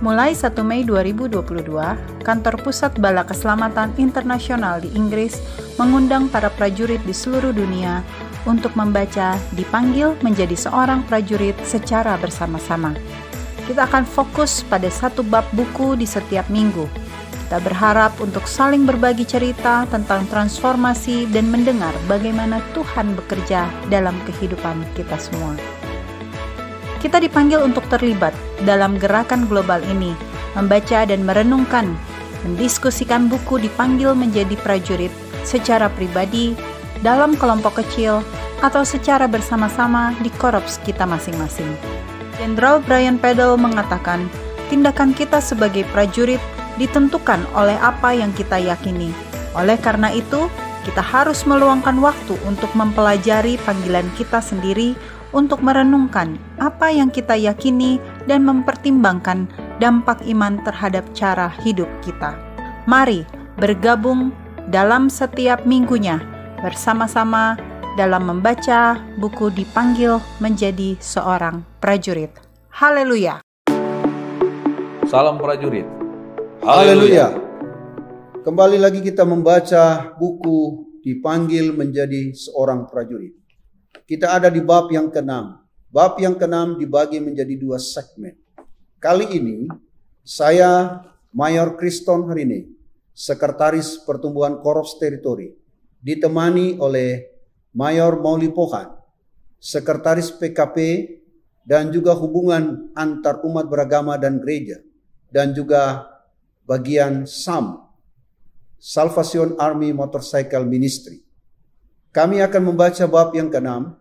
Mulai 1 Mei 2022, Kantor Pusat Bala Keselamatan Internasional di Inggris mengundang para prajurit di seluruh dunia untuk membaca dipanggil menjadi seorang prajurit secara bersama-sama. Kita akan fokus pada satu bab buku di setiap minggu. Kita berharap untuk saling berbagi cerita tentang transformasi dan mendengar bagaimana Tuhan bekerja dalam kehidupan kita semua. Kita dipanggil untuk terlibat dalam gerakan global ini, membaca dan merenungkan, mendiskusikan buku dipanggil menjadi prajurit secara pribadi, dalam kelompok kecil, atau secara bersama-sama di korps kita masing-masing. Jenderal Brian Pedal mengatakan, tindakan kita sebagai prajurit ditentukan oleh apa yang kita yakini. Oleh karena itu, kita harus meluangkan waktu untuk mempelajari panggilan kita sendiri untuk merenungkan apa yang kita yakini dan mempertimbangkan dampak iman terhadap cara hidup kita. Mari bergabung dalam setiap minggunya bersama-sama dalam membaca buku dipanggil menjadi seorang prajurit. Haleluya. Salam prajurit. Haleluya. Kembali lagi kita membaca buku dipanggil menjadi seorang prajurit. Kita ada di bab yang keenam. Bab yang keenam dibagi menjadi dua segmen. Kali ini saya Mayor Kriston hari ini, Sekretaris Pertumbuhan Korps Teritori, ditemani oleh Mayor Mauli Pohan, Sekretaris PKP dan juga hubungan antar umat beragama dan gereja dan juga bagian SAM Salvation Army Motorcycle Ministry. Kami akan membaca bab yang keenam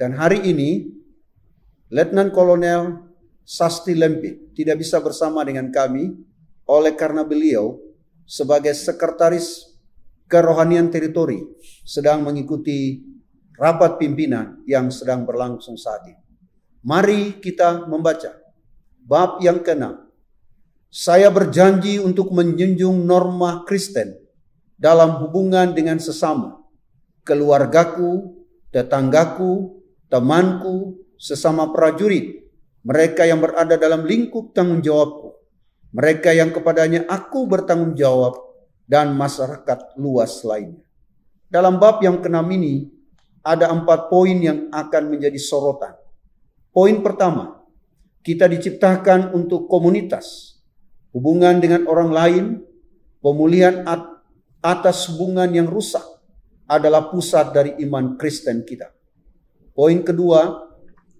dan hari ini Letnan Kolonel Sasti Lempit tidak bisa bersama dengan kami oleh karena beliau sebagai sekretaris kerohanian teritori sedang mengikuti rapat pimpinan yang sedang berlangsung saat ini. Mari kita membaca bab yang keenam. Saya berjanji untuk menjunjung norma Kristen dalam hubungan dengan sesama, keluargaku, tetanggaku, temanku, sesama prajurit, mereka yang berada dalam lingkup tanggung jawabku, mereka yang kepadanya aku bertanggung jawab, dan masyarakat luas lainnya. Dalam bab yang keenam ini, ada empat poin yang akan menjadi sorotan. Poin pertama, kita diciptakan untuk komunitas, hubungan dengan orang lain, pemulihan atas hubungan yang rusak adalah pusat dari iman Kristen kita. Poin kedua,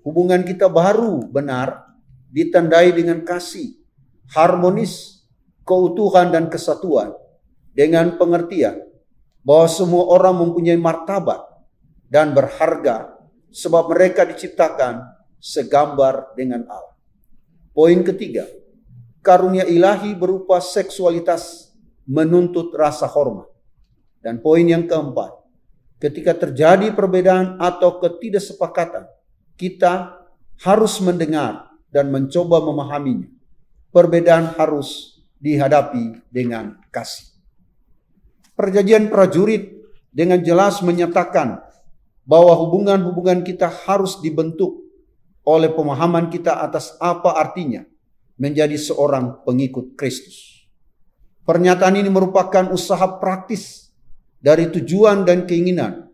hubungan kita baru benar ditandai dengan kasih, harmonis, keutuhan dan kesatuan dengan pengertian bahwa semua orang mempunyai martabat dan berharga sebab mereka diciptakan segambar dengan Allah. Poin ketiga, karunia ilahi berupa seksualitas menuntut rasa hormat. Dan poin yang keempat, Ketika terjadi perbedaan atau ketidaksepakatan, kita harus mendengar dan mencoba memahaminya. Perbedaan harus dihadapi dengan kasih. Perjanjian prajurit dengan jelas menyatakan bahwa hubungan-hubungan kita harus dibentuk oleh pemahaman kita atas apa artinya menjadi seorang pengikut Kristus. Pernyataan ini merupakan usaha praktis dari tujuan dan keinginan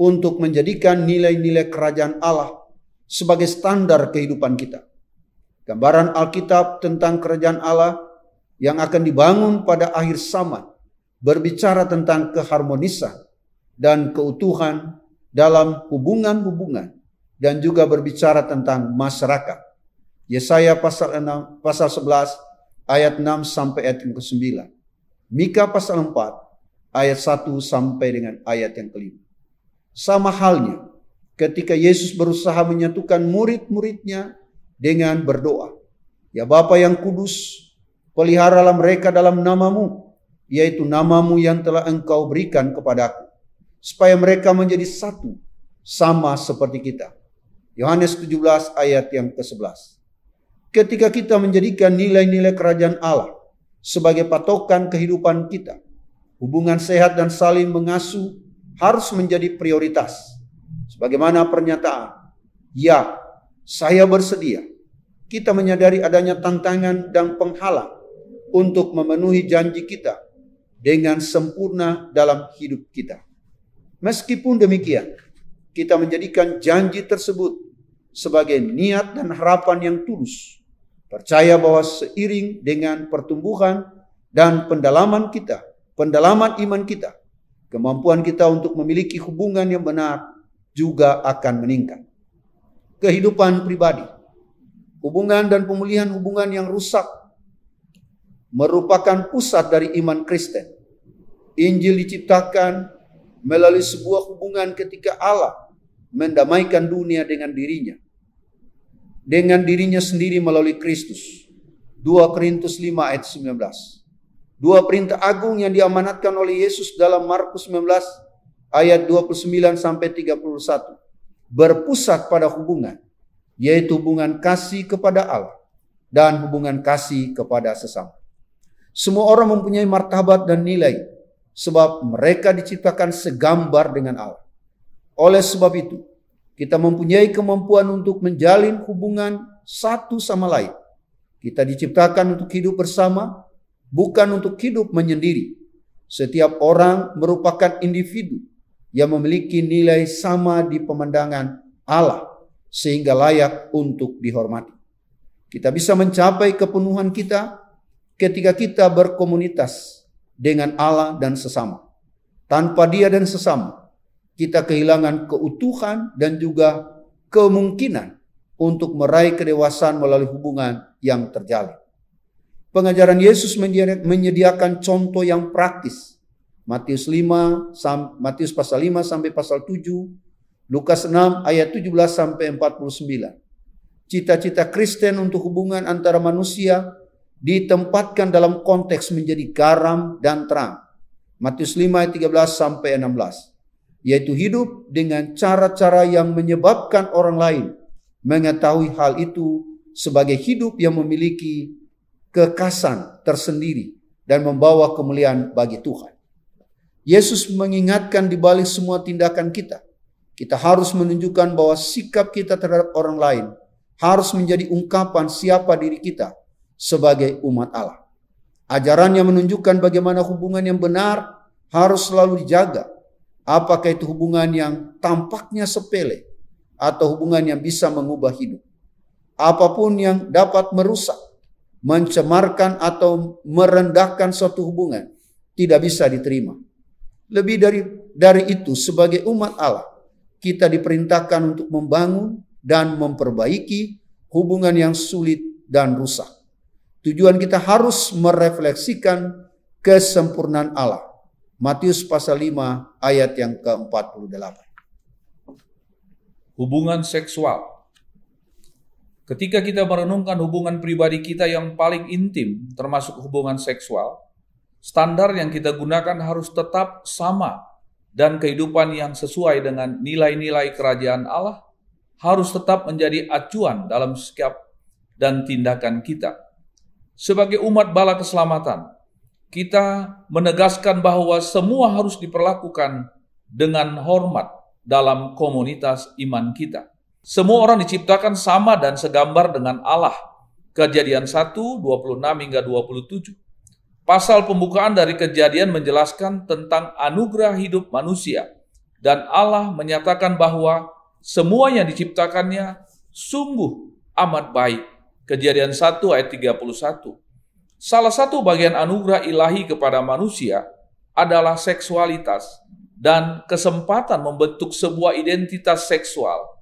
untuk menjadikan nilai-nilai kerajaan Allah sebagai standar kehidupan kita. Gambaran Alkitab tentang kerajaan Allah yang akan dibangun pada akhir zaman berbicara tentang keharmonisan dan keutuhan dalam hubungan-hubungan dan juga berbicara tentang masyarakat. Yesaya pasal 6 pasal 11 ayat 6 sampai ayat ke-9. Mika pasal 4 ayat 1 sampai dengan ayat yang kelima. Sama halnya ketika Yesus berusaha menyatukan murid-muridnya dengan berdoa. Ya Bapa yang kudus, peliharalah mereka dalam namamu, yaitu namamu yang telah engkau berikan kepadaku, supaya mereka menjadi satu, sama seperti kita. Yohanes 17 ayat yang ke-11. Ketika kita menjadikan nilai-nilai kerajaan Allah sebagai patokan kehidupan kita, hubungan sehat dan saling mengasuh harus menjadi prioritas. Sebagaimana pernyataan, ya saya bersedia. Kita menyadari adanya tantangan dan penghalang untuk memenuhi janji kita dengan sempurna dalam hidup kita. Meskipun demikian, kita menjadikan janji tersebut sebagai niat dan harapan yang tulus. Percaya bahwa seiring dengan pertumbuhan dan pendalaman kita pendalaman iman kita, kemampuan kita untuk memiliki hubungan yang benar juga akan meningkat. Kehidupan pribadi, hubungan dan pemulihan hubungan yang rusak merupakan pusat dari iman Kristen. Injil diciptakan melalui sebuah hubungan ketika Allah mendamaikan dunia dengan dirinya. Dengan dirinya sendiri melalui Kristus. 2 Korintus 5 ayat 19. Dua perintah agung yang diamanatkan oleh Yesus dalam Markus 19 ayat 29 sampai 31 berpusat pada hubungan yaitu hubungan kasih kepada Allah dan hubungan kasih kepada sesama. Semua orang mempunyai martabat dan nilai sebab mereka diciptakan segambar dengan Allah. Oleh sebab itu, kita mempunyai kemampuan untuk menjalin hubungan satu sama lain. Kita diciptakan untuk hidup bersama bukan untuk hidup menyendiri. Setiap orang merupakan individu yang memiliki nilai sama di pemandangan Allah sehingga layak untuk dihormati. Kita bisa mencapai kepenuhan kita ketika kita berkomunitas dengan Allah dan sesama. Tanpa dia dan sesama, kita kehilangan keutuhan dan juga kemungkinan untuk meraih kedewasaan melalui hubungan yang terjalin. Pengajaran Yesus menyediakan contoh yang praktis. Matius 5 Matius pasal 5 sampai pasal 7, Lukas 6 ayat 17 sampai 49. Cita-cita Kristen untuk hubungan antara manusia ditempatkan dalam konteks menjadi garam dan terang. Matius 5 ayat 13 sampai 16. Yaitu hidup dengan cara-cara yang menyebabkan orang lain mengetahui hal itu sebagai hidup yang memiliki kekasan tersendiri dan membawa kemuliaan bagi Tuhan. Yesus mengingatkan di balik semua tindakan kita, kita harus menunjukkan bahwa sikap kita terhadap orang lain harus menjadi ungkapan siapa diri kita sebagai umat Allah. Ajarannya menunjukkan bagaimana hubungan yang benar harus selalu dijaga. Apakah itu hubungan yang tampaknya sepele atau hubungan yang bisa mengubah hidup. Apapun yang dapat merusak mencemarkan atau merendahkan suatu hubungan tidak bisa diterima. Lebih dari dari itu sebagai umat Allah kita diperintahkan untuk membangun dan memperbaiki hubungan yang sulit dan rusak. Tujuan kita harus merefleksikan kesempurnaan Allah. Matius pasal 5 ayat yang ke-48. Hubungan seksual Ketika kita merenungkan hubungan pribadi kita yang paling intim, termasuk hubungan seksual, standar yang kita gunakan harus tetap sama dan kehidupan yang sesuai dengan nilai-nilai kerajaan Allah harus tetap menjadi acuan dalam sikap dan tindakan kita. Sebagai umat bala keselamatan, kita menegaskan bahwa semua harus diperlakukan dengan hormat dalam komunitas iman kita semua orang diciptakan sama dan segambar dengan Allah. Kejadian 1, 26 hingga 27. Pasal pembukaan dari kejadian menjelaskan tentang anugerah hidup manusia. Dan Allah menyatakan bahwa semua yang diciptakannya sungguh amat baik. Kejadian 1 ayat 31. Salah satu bagian anugerah ilahi kepada manusia adalah seksualitas dan kesempatan membentuk sebuah identitas seksual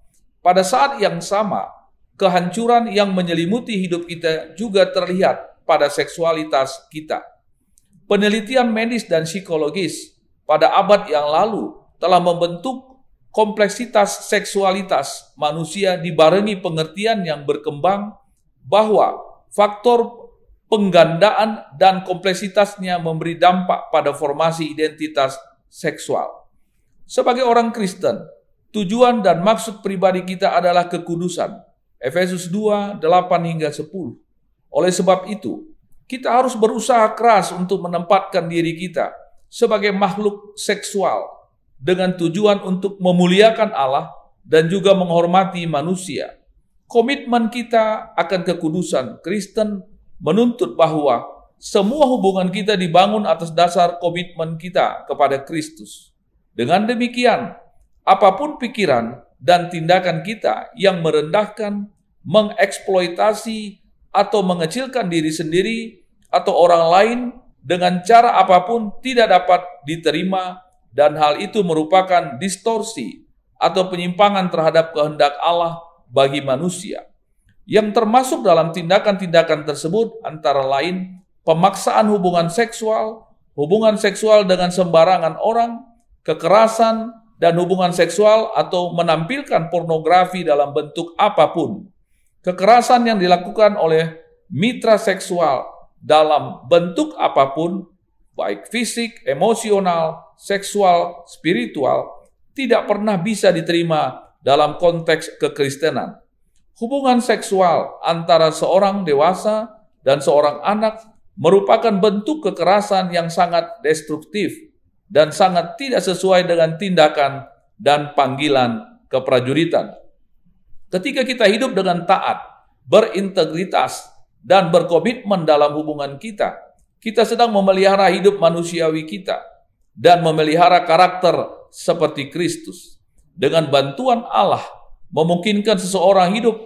pada saat yang sama, kehancuran yang menyelimuti hidup kita juga terlihat pada seksualitas kita. Penelitian medis dan psikologis pada abad yang lalu telah membentuk kompleksitas seksualitas manusia dibarengi pengertian yang berkembang bahwa faktor penggandaan dan kompleksitasnya memberi dampak pada formasi identitas seksual. Sebagai orang Kristen, Tujuan dan maksud pribadi kita adalah kekudusan. Efesus 2, 8 hingga 10. Oleh sebab itu, kita harus berusaha keras untuk menempatkan diri kita sebagai makhluk seksual dengan tujuan untuk memuliakan Allah dan juga menghormati manusia. Komitmen kita akan kekudusan Kristen menuntut bahwa semua hubungan kita dibangun atas dasar komitmen kita kepada Kristus. Dengan demikian, apapun pikiran dan tindakan kita yang merendahkan, mengeksploitasi, atau mengecilkan diri sendiri atau orang lain dengan cara apapun tidak dapat diterima dan hal itu merupakan distorsi atau penyimpangan terhadap kehendak Allah bagi manusia. Yang termasuk dalam tindakan-tindakan tersebut antara lain pemaksaan hubungan seksual, hubungan seksual dengan sembarangan orang, kekerasan, dan hubungan seksual atau menampilkan pornografi dalam bentuk apapun. Kekerasan yang dilakukan oleh mitra seksual dalam bentuk apapun, baik fisik, emosional, seksual, spiritual, tidak pernah bisa diterima dalam konteks kekristenan. Hubungan seksual antara seorang dewasa dan seorang anak merupakan bentuk kekerasan yang sangat destruktif dan sangat tidak sesuai dengan tindakan dan panggilan keprajuritan. Ketika kita hidup dengan taat, berintegritas, dan berkomitmen dalam hubungan kita, kita sedang memelihara hidup manusiawi kita dan memelihara karakter seperti Kristus. Dengan bantuan Allah, memungkinkan seseorang hidup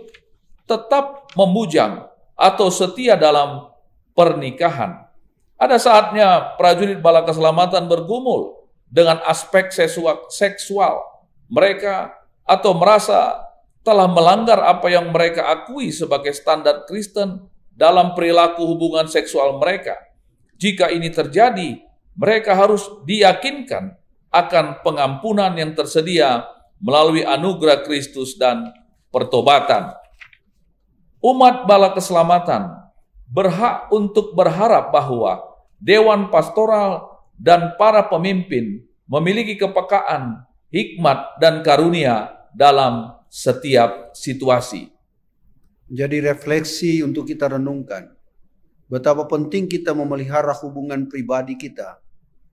tetap memujang atau setia dalam pernikahan ada saatnya prajurit bala keselamatan bergumul dengan aspek seksual mereka atau merasa telah melanggar apa yang mereka akui sebagai standar Kristen dalam perilaku hubungan seksual mereka. Jika ini terjadi, mereka harus diyakinkan akan pengampunan yang tersedia melalui anugerah Kristus dan pertobatan. Umat bala keselamatan berhak untuk berharap bahwa dewan pastoral, dan para pemimpin memiliki kepekaan, hikmat, dan karunia dalam setiap situasi. Jadi refleksi untuk kita renungkan betapa penting kita memelihara hubungan pribadi kita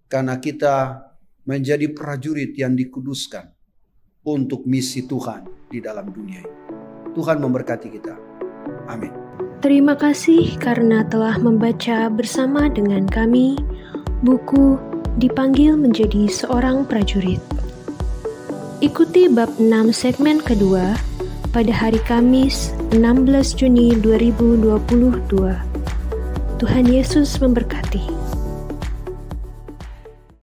karena kita menjadi prajurit yang dikuduskan untuk misi Tuhan di dalam dunia ini. Tuhan memberkati kita. Amin. Terima kasih karena telah membaca bersama dengan kami buku Dipanggil Menjadi Seorang Prajurit. Ikuti bab 6 segmen kedua pada hari Kamis 16 Juni 2022. Tuhan Yesus memberkati.